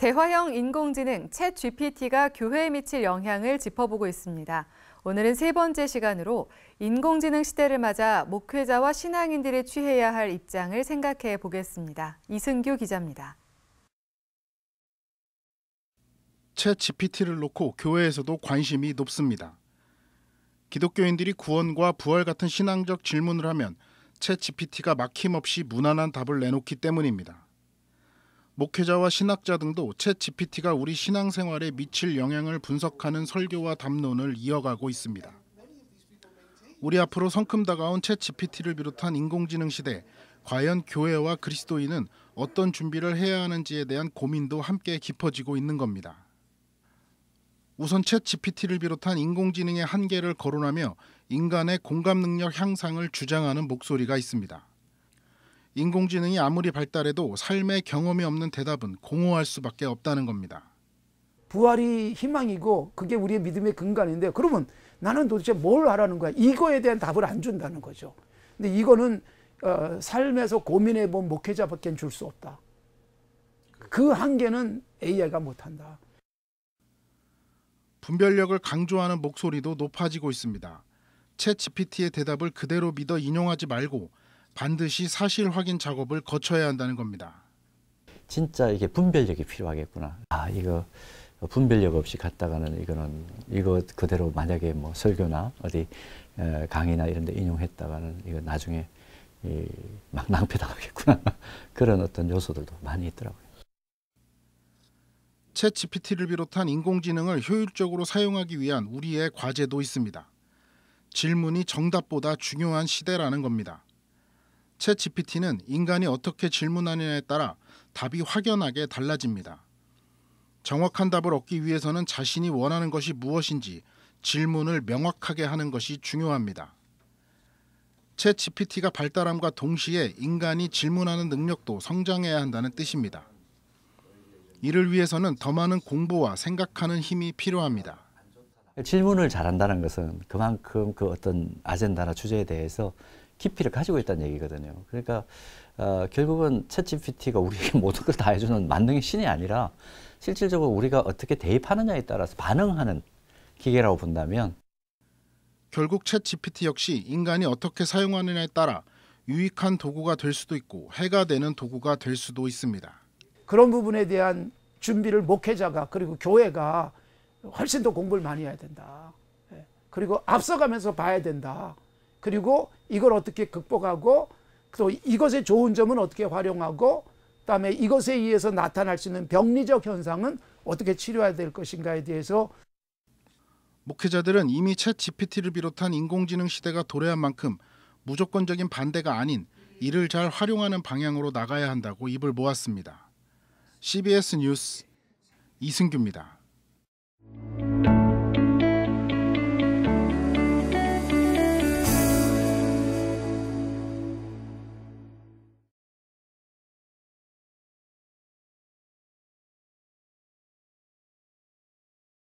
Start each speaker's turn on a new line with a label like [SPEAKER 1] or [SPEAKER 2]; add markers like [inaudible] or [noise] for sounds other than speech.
[SPEAKER 1] 대화형 인공지능 챗 GPT가 교회에 미칠 영향을 짚어보고 있습니다. 오늘은 세 번째 시간으로 인공지능 시대를 맞아 목회자와 신앙인들이 취해야 할 입장을 생각해 보겠습니다. 이승규 기자입니다.
[SPEAKER 2] 챗 GPT를 놓고 교회에서도 관심이 높습니다. 기독교인들이 구원과 부활 같은 신앙적 질문을 하면 챗 GPT가 막힘없이 무난한 답을 내놓기 때문입니다. 목회자와 신학자 등도 채 GPT가 우리 신앙생활에 미칠 영향을 분석하는 설교와 담론을 이어가고 있습니다. 우리 앞으로 성큼 다가온 채 GPT를 비롯한 인공지능 시대, 과연 교회와 그리스도인은 어떤 준비를 해야 하는지에 대한 고민도 함께 깊어지고 있는 겁니다. 우선 채 GPT를 비롯한 인공지능의 한계를 거론하며 인간의 공감 능력 향상을 주장하는 목소리가 있습니다. 인공지능이 아무리 발달해도 삶의 경험이 없는 대답은 공허할 수밖에 없다는 겁니다.
[SPEAKER 3] 부활이 희망이고 그게 우리의 믿음의 근간인데 그러면 나는 도대체 뭘 하라는 거야? 이거에 대한 답을 안 준다는 거죠. 근데 이거는 어, 삶에서 고민해 본 목회자밖에 줄 수 없다. 그 한계는 AI가 못한다.
[SPEAKER 2] 분별력을 강조하는 목소리도 높아지고 있습니다. 챗 GPT의 대답을 그대로 믿어 인용하지 말고 반드시 사실 확인 작업을 거쳐야 한다는 겁니다.
[SPEAKER 4] 진짜 이게 분별력이 필요하겠구나. 아 이거 분별력 없이 갔다가는 이거는 이거 그대로 만약에 뭐 설교나 어디 어, 강의나 이런데 인용했다가는 이거 나중에 막 낭패당하겠구나 [laughs] 그런 어떤 요소들도 많이 있더라고요.
[SPEAKER 2] 챗 GPT를 비롯한 인공지능을 효율적으로 사용하기 위한 우리의 과제도 있습니다. 질문이 정답보다 중요한 시대라는 겁니다. 챗 GPT는 인간이 어떻게 질문하느냐에 따라 답이 확연하게 달라집니다. 정확한 답을 얻기 위해서는 자신이 원하는 것이 무엇인지 질문을 명확하게 하는 것이 중요합니다. 챗 GPT가 발달함과 동시에 인간이 질문하는 능력도 성장해야 한다는 뜻입니다. 이를 위해서는 더 많은 공부와 생각하는 힘이 필요합니다.
[SPEAKER 4] 질문을 잘한다는 것은 그만큼 그 어떤 아젠다나 주제에 대해서 깊이를 가지고 있다는 얘기거든요. 그러니까 어, 결국은 챗GPT가 우리에게 [laughs] 모든 걸 다 해주는 만능의 신이 아니라 실질적으로 우리가 어떻게 대입하느냐에 따라서 반응하는 기계라고 본다면 결국 챗GPT
[SPEAKER 2] 역시 인간이 어떻게 사용하느냐에 따라 유익한 도구가 될 수도 있고 해가 되는
[SPEAKER 3] 도구가 될 수도 있습니다. 그런 부분에 대한 준비를 목회자가 그리고 교회가 훨씬 더 공부를 많이 해야 된다. 예. 그리고 앞서가면서 봐야 된다. 그리고 이걸 어떻게 극복하고 또 이것의 좋은 점은 어떻게 활용하고 그다음에 이것에 의해서 나타날 수 있는 병리적 현상은 어떻게 치료해야 될 것인가에 대해서
[SPEAKER 2] 목회자들은 이미 챗 GPT를 비롯한 인공지능 시대가 도래한 만큼 무조건적인 반대가 아닌 이를 잘 활용하는 방향으로 나가야 한다고 입을 모았습니다. CBS 뉴스 이승규입니다.